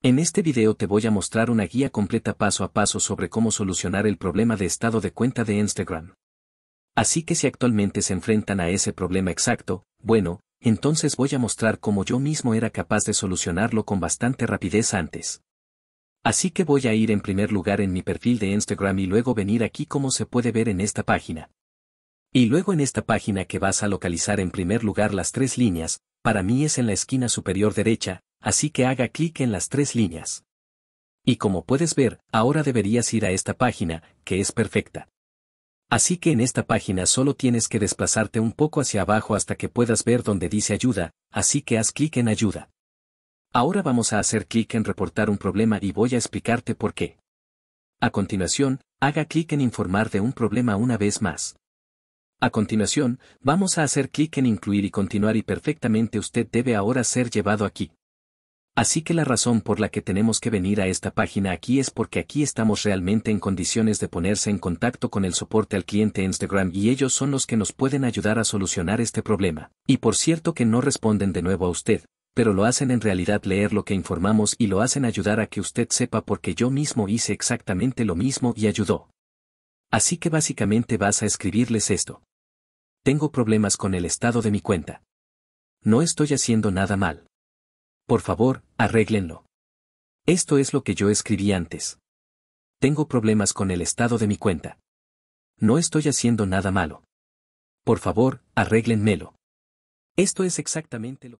En este video te voy a mostrar una guía completa paso a paso sobre cómo solucionar el problema de estado de cuenta de Instagram. Así que si actualmente se enfrentan a ese problema exacto, bueno, entonces voy a mostrar cómo yo mismo era capaz de solucionarlo con bastante rapidez antes. Así que voy a ir en primer lugar en mi perfil de Instagram y luego venir aquí como se puede ver en esta página. Y luego en esta página que vas a localizar en primer lugar las tres líneas, para mí es en la esquina superior derecha, así que haga clic en las tres líneas. Y como puedes ver, ahora deberías ir a esta página, que es perfecta. Así que en esta página solo tienes que desplazarte un poco hacia abajo hasta que puedas ver donde dice ayuda, así que haz clic en ayuda. Ahora vamos a hacer clic en reportar un problema y voy a explicarte por qué. A continuación, haga clic en informar de un problema una vez más. A continuación, vamos a hacer clic en incluir y continuar y perfectamente usted debe ahora ser llevado aquí. Así que la razón por la que tenemos que venir a esta página aquí es porque aquí estamos realmente en condiciones de ponerse en contacto con el soporte al cliente Instagram y ellos son los que nos pueden ayudar a solucionar este problema. Y por cierto que no responden de nuevo a usted, pero lo hacen en realidad leer lo que informamos y lo hacen ayudar a que usted sepa porque yo mismo hice exactamente lo mismo y ayudó. Así que básicamente vas a escribirles esto. Tengo problemas con el estado de mi cuenta. No estoy haciendo nada mal. Por favor, arréglenlo. Esto es lo que yo escribí antes. Tengo problemas con el estado de mi cuenta. No estoy haciendo nada malo. Por favor, arréglenmelo. Esto es exactamente lo